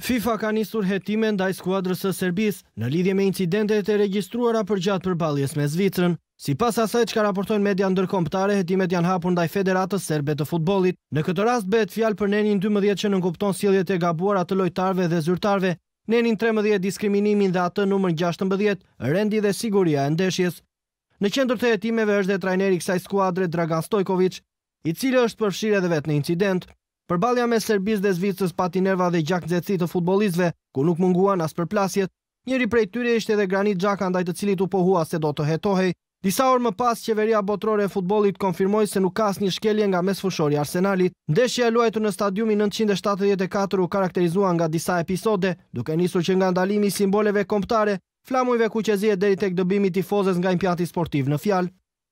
FIFA ka njësur jetime ndaj skuadrës së Serbis në lidhje me incidentet e registruara për gjatë baljes me Zvicrën. Si pas asaj që ka raportojnë media ndërkomptare, jetimet janë hapur ndaj Federatës Serbe të futbolit. Në këtë rast betë fjalë për nenin 12 që nënkupton siljet e gabuara të lojtarve dhe zyrtarve, nenin 13 diskriminimin dhe atë numër 16, rendi dhe siguria e ndeshjes. Në qendër të jetimeve është dhe trajneri kësaj skuadre Dragan Stojkovic, i cilë është vetë në incident. Përbalja me Serbis dhe Zvicës pati nerva dhe gjak në zetësi të futbolizve, ku nuk munguan asë për plasjet, njëri prej tyre ishte dhe granit gjak andaj të cilit u pohua se do të hetohej. Disa orë më pas, qeveria botrore e futbolit konfirmoj se nuk kas një shkelje nga mes fushori arsenalit. Ndeshja luajtu në stadiumi 974 u karakterizua nga disa episode, duke njësur që nga ndalimi simboleve komptare, flamujve kuqezie dhe i tek dëbimi tifozes nga impjati sportiv në fjalë.